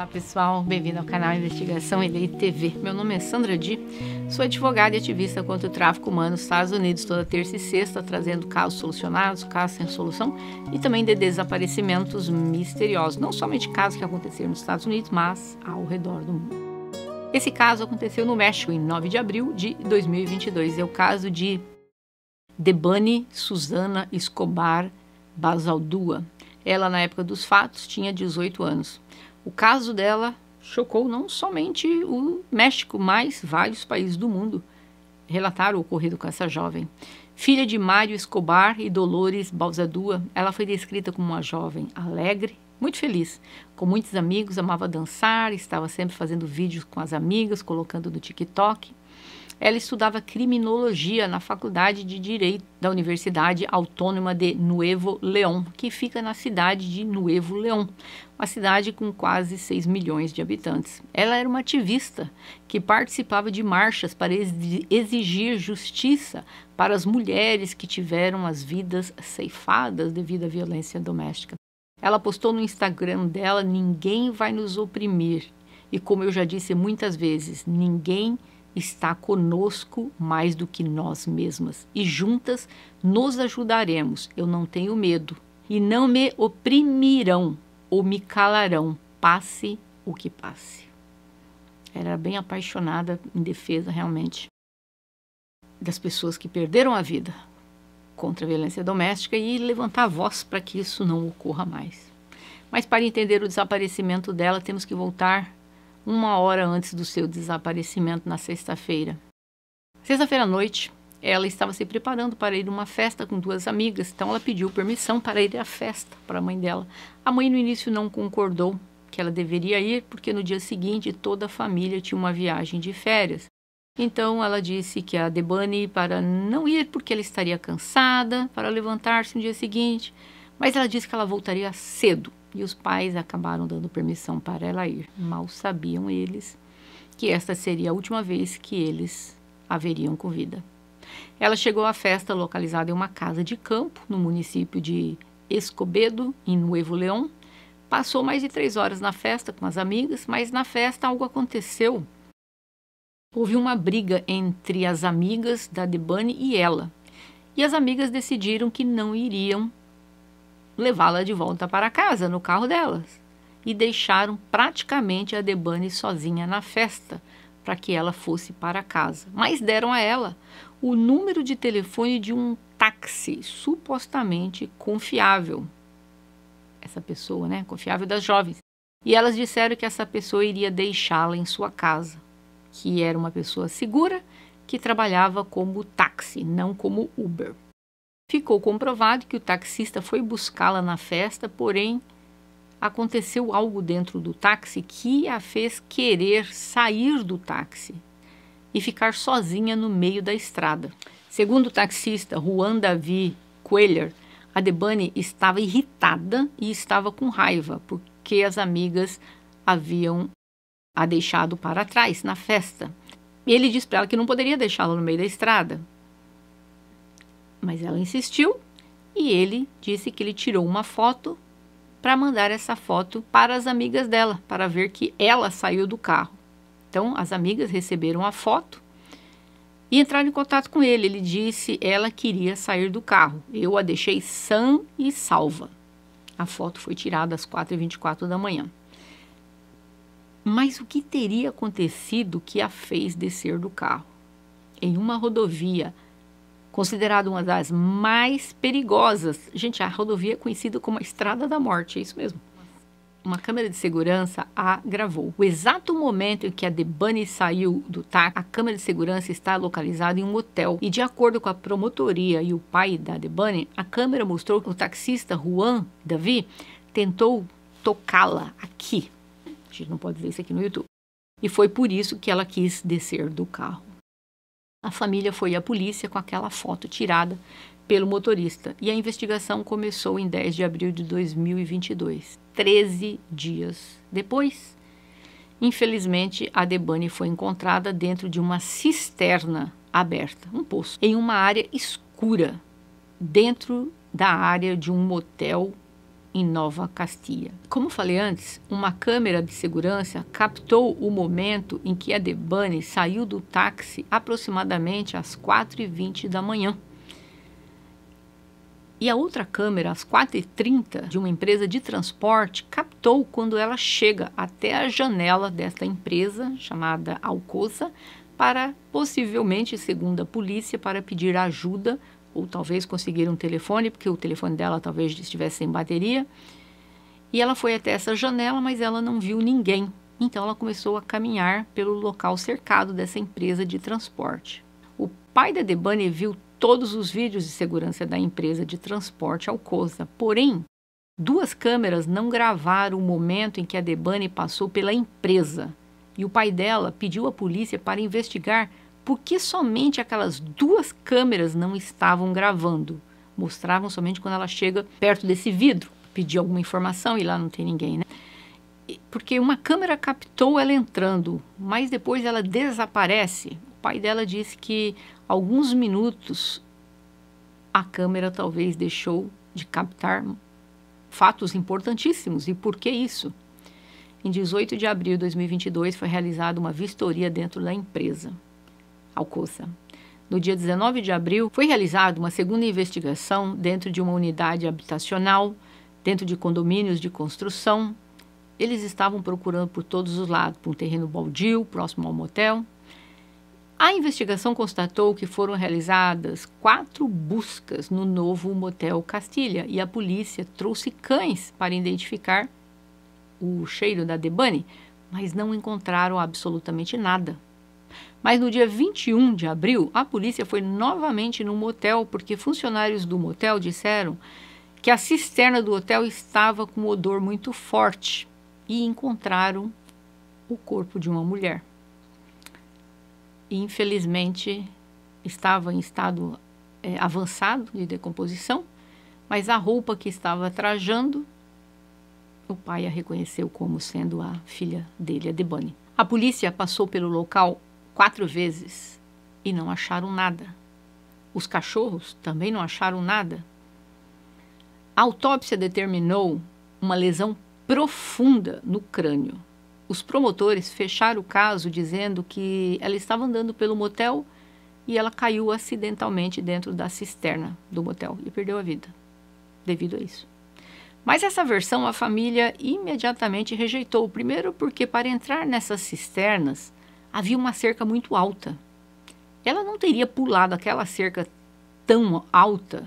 Olá pessoal, bem-vindo ao canal Investigação e TV. Meu nome é Sandra Di, sou advogada e ativista contra o tráfico humano nos Estados Unidos, toda terça e sexta, trazendo casos solucionados, casos sem solução e também de desaparecimentos misteriosos, não somente casos que aconteceram nos Estados Unidos, mas ao redor do mundo. Esse caso aconteceu no México em 9 de abril de 2022, é o caso de Debani Susana Escobar Basaldúa. Ela, na época dos fatos, tinha 18 anos. O caso dela chocou não somente o México, mas vários países do mundo. Relataram o ocorrido com essa jovem. Filha de Mário Escobar e Dolores Balzadua, ela foi descrita como uma jovem alegre, muito feliz, com muitos amigos, amava dançar, estava sempre fazendo vídeos com as amigas, colocando no TikTok. Ela estudava criminologia na Faculdade de Direito da Universidade Autônoma de Nuevo León, que fica na cidade de Nuevo León, uma cidade com quase 6 milhões de habitantes. Ela era uma ativista que participava de marchas para exigir justiça para as mulheres que tiveram as vidas ceifadas devido à violência doméstica. Ela postou no Instagram dela: Ninguém vai nos oprimir. E como eu já disse muitas vezes, ninguém está conosco mais do que nós mesmas e juntas nos ajudaremos. Eu não tenho medo e não me oprimirão ou me calarão, passe o que passe. Era bem apaixonada em defesa realmente das pessoas que perderam a vida contra a violência doméstica e levantar a voz para que isso não ocorra mais. Mas para entender o desaparecimento dela, temos que voltar uma hora antes do seu desaparecimento na sexta-feira. Sexta-feira à noite, ela estava se preparando para ir a uma festa com duas amigas, então ela pediu permissão para ir à festa para a mãe dela. A mãe no início não concordou que ela deveria ir, porque no dia seguinte toda a família tinha uma viagem de férias. Então ela disse que a Debani para não ir porque ela estaria cansada para levantar-se no dia seguinte, mas ela disse que ela voltaria cedo e os pais acabaram dando permissão para ela ir. Mal sabiam eles que esta seria a última vez que eles a veriam com vida. Ela chegou à festa localizada em uma casa de campo, no município de Escobedo, em Nuevo León. Passou mais de três horas na festa com as amigas, mas na festa algo aconteceu. Houve uma briga entre as amigas da Debane e ela, e as amigas decidiram que não iriam levá-la de volta para casa no carro delas e deixaram praticamente a Debane sozinha na festa para que ela fosse para casa. Mas deram a ela o número de telefone de um táxi supostamente confiável. Essa pessoa, né? Confiável das jovens. E elas disseram que essa pessoa iria deixá-la em sua casa, que era uma pessoa segura que trabalhava como táxi, não como Uber. Ficou comprovado que o taxista foi buscá-la na festa, porém aconteceu algo dentro do táxi que a fez querer sair do táxi e ficar sozinha no meio da estrada. Segundo o taxista Juan Davi Coelho, a Debani estava irritada e estava com raiva porque as amigas haviam a deixado para trás na festa. Ele disse para ela que não poderia deixá-la no meio da estrada, mas ela insistiu e ele disse que ele tirou uma foto para mandar essa foto para as amigas dela, para ver que ela saiu do carro. Então, as amigas receberam a foto e entraram em contato com ele. Ele disse ela queria sair do carro. Eu a deixei sã e salva. A foto foi tirada às 4h24 da manhã. Mas o que teria acontecido que a fez descer do carro? Em uma rodovia considerada uma das mais perigosas. Gente, a rodovia é conhecida como a Estrada da Morte, é isso mesmo. Uma câmera de segurança a gravou. O exato momento em que a Debani saiu do táxi, a câmera de segurança está localizada em um hotel. E de acordo com a promotoria e o pai da Debani, a câmera mostrou que o taxista Juan Davi tentou tocá-la aqui. A gente não pode ver isso aqui no YouTube. E foi por isso que ela quis descer do carro. A família foi à polícia com aquela foto tirada pelo motorista e a investigação começou em 10 de abril de 2022, 13 dias depois. Infelizmente, a Debane foi encontrada dentro de uma cisterna aberta, um poço, em uma área escura, dentro da área de um motel em Nova Castilha. Como falei antes, uma câmera de segurança captou o momento em que a Debane saiu do táxi aproximadamente às 4h20 da manhã. E a outra câmera, às 4h30, de uma empresa de transporte, captou quando ela chega até a janela desta empresa, chamada Alcosa, para possivelmente, segundo a polícia, para pedir ajuda ou talvez conseguir um telefone, porque o telefone dela talvez estivesse sem bateria. E ela foi até essa janela, mas ela não viu ninguém. Então ela começou a caminhar pelo local cercado dessa empresa de transporte. O pai da Debane viu todos os vídeos de segurança da empresa de transporte Alcosa porém, duas câmeras não gravaram o momento em que a Debane passou pela empresa. E o pai dela pediu à polícia para investigar por que somente aquelas duas câmeras não estavam gravando? Mostravam somente quando ela chega perto desse vidro, pedir alguma informação e lá não tem ninguém, né? Porque uma câmera captou ela entrando, mas depois ela desaparece. O pai dela disse que alguns minutos a câmera talvez deixou de captar fatos importantíssimos. E por que isso? Em 18 de abril de 2022 foi realizada uma vistoria dentro da empresa. Alcoça. No dia 19 de abril, foi realizada uma segunda investigação dentro de uma unidade habitacional, dentro de condomínios de construção. Eles estavam procurando por todos os lados, por um terreno baldio, próximo ao motel. A investigação constatou que foram realizadas quatro buscas no novo motel Castilha e a polícia trouxe cães para identificar o cheiro da Debane, mas não encontraram absolutamente nada. Mas no dia 21 de abril, a polícia foi novamente no motel porque funcionários do motel disseram que a cisterna do hotel estava com um odor muito forte e encontraram o corpo de uma mulher. infelizmente, estava em estado é, avançado de decomposição, mas a roupa que estava trajando, o pai a reconheceu como sendo a filha dele, a Debane. A polícia passou pelo local quatro vezes e não acharam nada. Os cachorros também não acharam nada. A autópsia determinou uma lesão profunda no crânio. Os promotores fecharam o caso dizendo que ela estava andando pelo motel e ela caiu acidentalmente dentro da cisterna do motel e perdeu a vida devido a isso. Mas essa versão a família imediatamente rejeitou. Primeiro, porque para entrar nessas cisternas havia uma cerca muito alta. Ela não teria pulado aquela cerca tão alta.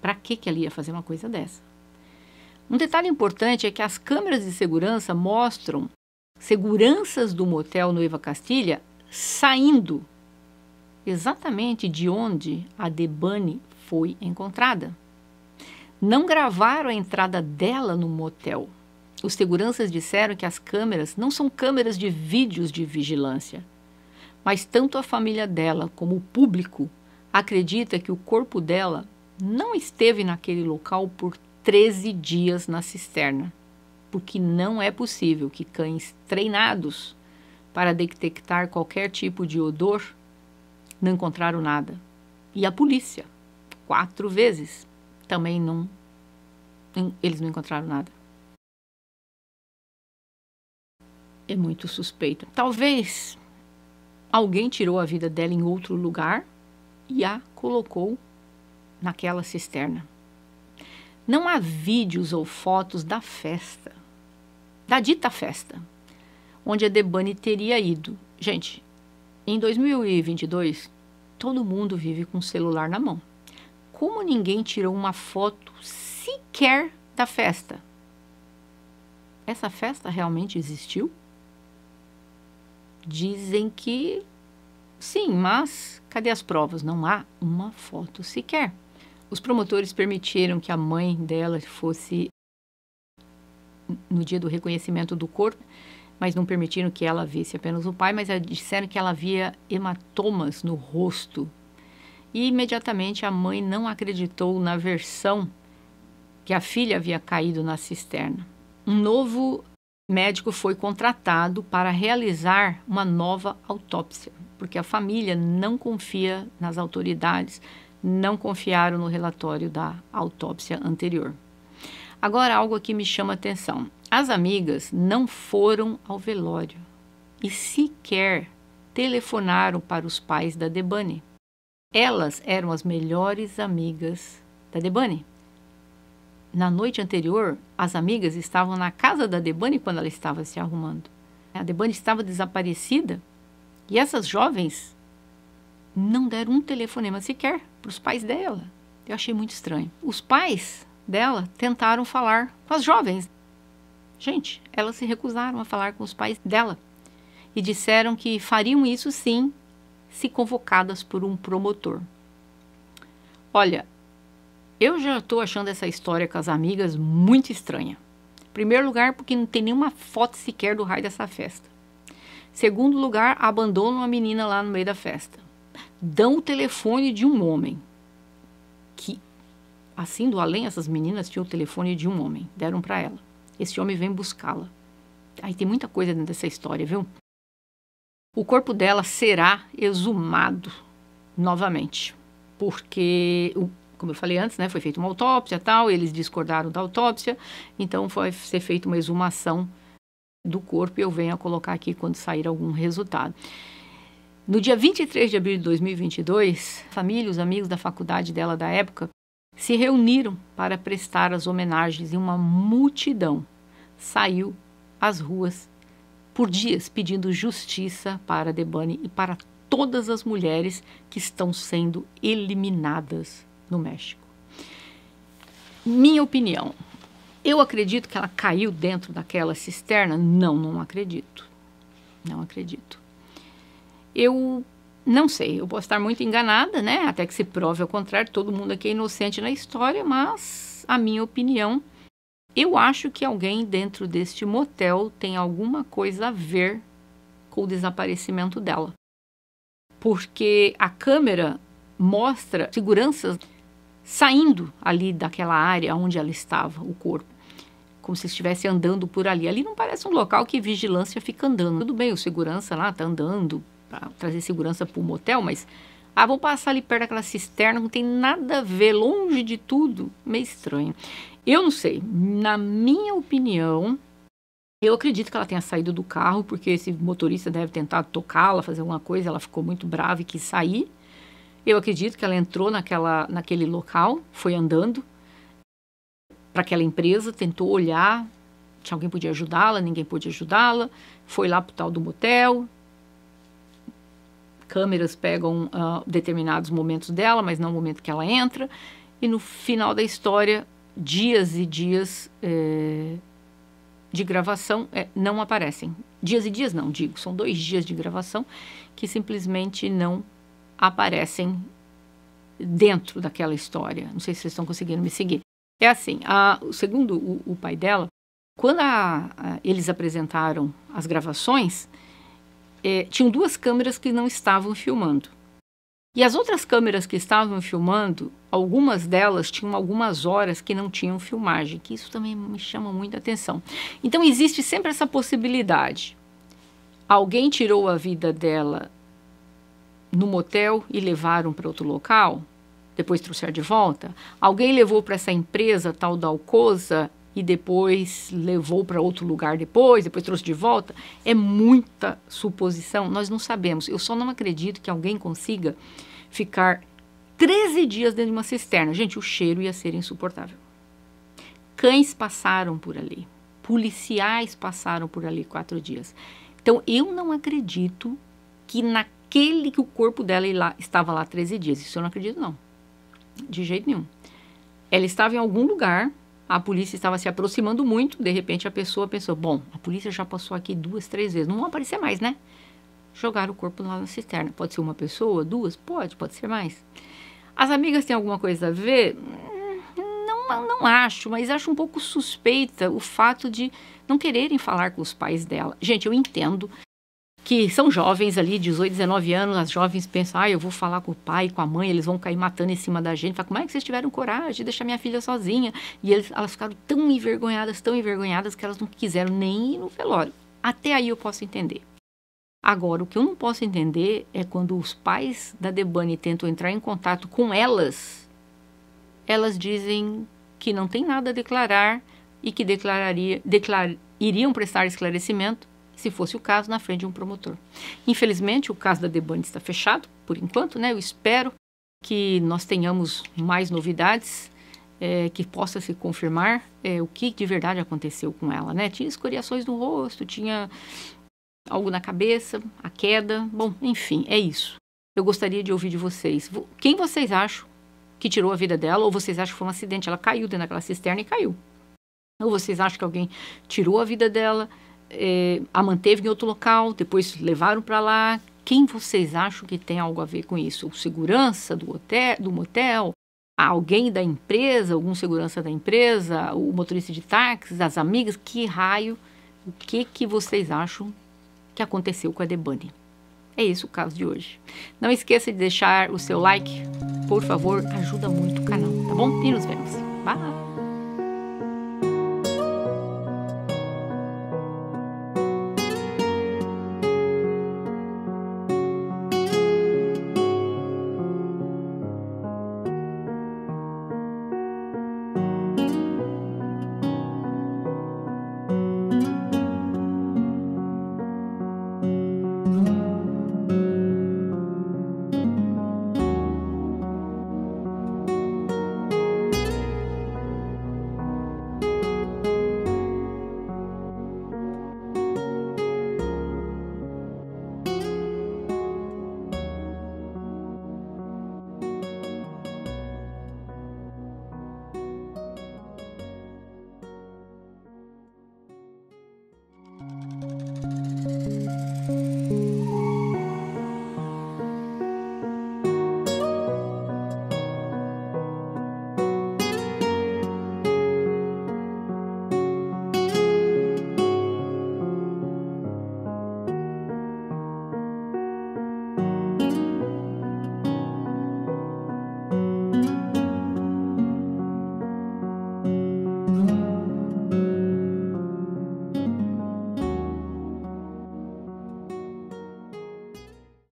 Para que, ela ia fazer uma coisa dessa? Um detalhe importante é que as câmeras de segurança mostram seguranças do motel Noiva Castilha saindo exatamente de onde a Debane foi encontrada. Não gravaram a entrada dela no motel os seguranças disseram que as câmeras não são câmeras de vídeos de vigilância, mas tanto a família dela como o público acredita que o corpo dela não esteve naquele local por 13 dias na cisterna, porque não é possível que cães treinados para detectar qualquer tipo de odor não encontraram nada. E a polícia, quatro vezes, também não eles não encontraram nada. é muito suspeito. Talvez alguém tirou a vida dela em outro lugar e a colocou naquela cisterna. Não há vídeos ou fotos da festa, da dita festa, onde a Debani teria ido. Gente, em 2022, todo mundo vive com o celular na mão. Como ninguém tirou uma foto sequer da festa? Essa festa realmente existiu? dizem que sim, mas cadê as provas? Não há uma foto sequer. Os promotores permitiram que a mãe dela fosse no dia do reconhecimento do corpo, mas não permitiram que ela visse apenas o pai, mas disseram que ela via hematomas no rosto. E imediatamente a mãe não acreditou na versão que a filha havia caído na cisterna. Um novo médico foi contratado para realizar uma nova autópsia, porque a família não confia nas autoridades, não confiaram no relatório da autópsia anterior. Agora, algo aqui me chama a atenção: as amigas não foram ao velório e sequer telefonaram para os pais da Debane. Elas eram as melhores amigas da Debane. Na noite anterior, as amigas estavam na casa da Debane quando ela estava se arrumando. A Debane estava desaparecida e essas jovens não deram um telefonema sequer para os pais dela. Eu achei muito estranho. Os pais dela tentaram falar com as jovens. Gente, elas se recusaram a falar com os pais dela e disseram que fariam isso sim se convocadas por um promotor. Olha, eu já estou achando essa história com as amigas muito estranha. Primeiro lugar, porque não tem nenhuma foto sequer do raio dessa festa. Segundo lugar, abandonam uma menina lá no meio da festa. Dão o telefone de um homem. Que, assim do além, essas meninas tinham o telefone de um homem. Deram para ela. Esse homem vem buscá-la. Aí tem muita coisa dentro dessa história, viu? O corpo dela será exumado novamente. Porque o como eu falei antes, né, foi feita uma autópsia tal, eles discordaram da autópsia, então foi ser feita uma exumação do corpo e eu venho a colocar aqui quando sair algum resultado. No dia 23 de abril de 2022, a família, os amigos da faculdade dela da época se reuniram para prestar as homenagens e uma multidão saiu às ruas por dias pedindo justiça para Debane e para todas as mulheres que estão sendo eliminadas no México. Minha opinião. Eu acredito que ela caiu dentro daquela cisterna? Não, não acredito. Não acredito. Eu não sei, eu posso estar muito enganada, né? Até que se prove ao contrário, todo mundo aqui é inocente na história, mas a minha opinião, eu acho que alguém dentro deste motel tem alguma coisa a ver com o desaparecimento dela. Porque a câmera mostra seguranças saindo ali daquela área onde ela estava, o corpo. Como se estivesse andando por ali. Ali não parece um local que vigilância fica andando. Tudo bem, o segurança lá está andando para trazer segurança para o motel, mas. Ah, vou passar ali perto daquela cisterna, não tem nada a ver, longe de tudo. Meio estranho. Eu não sei. Na minha opinião, eu acredito que ela tenha saído do carro, porque esse motorista deve tentar tocá-la, fazer alguma coisa. Ela ficou muito brava e quis sair. Eu acredito que ela entrou naquela, naquele local, foi andando para aquela empresa, tentou olhar se alguém podia ajudá-la, ninguém podia ajudá-la, foi lá para o tal do motel. Câmeras pegam uh, determinados momentos dela, mas não o momento que ela entra. E no final da história, dias e dias eh, de gravação eh, não aparecem. Dias e dias não, digo, são dois dias de gravação que simplesmente não aparecem dentro daquela história. Não sei se vocês estão conseguindo me seguir. É assim, a, segundo o, o pai dela, quando a, a, eles apresentaram as gravações, é, tinham duas câmeras que não estavam filmando. E as outras câmeras que estavam filmando, algumas delas tinham algumas horas que não tinham filmagem, que isso também me chama muita atenção. Então existe sempre essa possibilidade. Alguém tirou a vida dela no motel e levaram para outro local, depois trouxeram de volta? Alguém levou para essa empresa tal da Alcosa e depois levou para outro lugar depois, depois trouxe de volta? É muita suposição, nós não sabemos. Eu só não acredito que alguém consiga ficar 13 dias dentro de uma cisterna. Gente, o cheiro ia ser insuportável. Cães passaram por ali, policiais passaram por ali quatro dias. Então, eu não acredito que na aquele que o corpo dela lá, estava lá 13 dias. Isso eu não acredito, não. De jeito nenhum. Ela estava em algum lugar, a polícia estava se aproximando muito, de repente a pessoa pensou: bom, a polícia já passou aqui duas, três vezes, não vão aparecer mais, né? Jogaram o corpo lá na cisterna. Pode ser uma pessoa, duas? Pode, pode ser mais. As amigas têm alguma coisa a ver? Não, não acho, mas acho um pouco suspeita o fato de não quererem falar com os pais dela. Gente, eu entendo que são jovens ali, 18, 19 anos, as jovens pensam, ah, eu vou falar com o pai, com a mãe, eles vão cair matando em cima da gente. Fala, como é que vocês tiveram coragem de deixar minha filha sozinha? E eles, elas ficaram tão envergonhadas, tão envergonhadas, que elas não quiseram nem ir no velório. Até aí eu posso entender. Agora, o que eu não posso entender é quando os pais da Debane tentam entrar em contato com elas, elas dizem que não tem nada a declarar e que declararia, declar, iriam prestar esclarecimento se fosse o caso, na frente de um promotor. Infelizmente, o caso da Deband está fechado, por enquanto, né? Eu espero que nós tenhamos mais novidades, é, que possa se confirmar é, o que de verdade aconteceu com ela, né? Tinha escoriações no rosto, tinha algo na cabeça, a queda, bom, enfim, é isso. Eu gostaria de ouvir de vocês. Quem vocês acham que tirou a vida dela? Ou vocês acham que foi um acidente? Ela caiu dentro daquela cisterna e caiu. Ou vocês acham que alguém tirou a vida dela? é, a manteve em outro local, depois levaram para lá. Quem vocês acham que tem algo a ver com isso? O segurança do hotel, do motel? Alguém da empresa, algum segurança da empresa, o motorista de táxi, as amigas, que raio, o que que vocês acham que aconteceu com a Debane? É isso o caso de hoje. Não esqueça de deixar o seu like, por favor, ajuda muito o canal, tá bom? E nos vemos. Bye!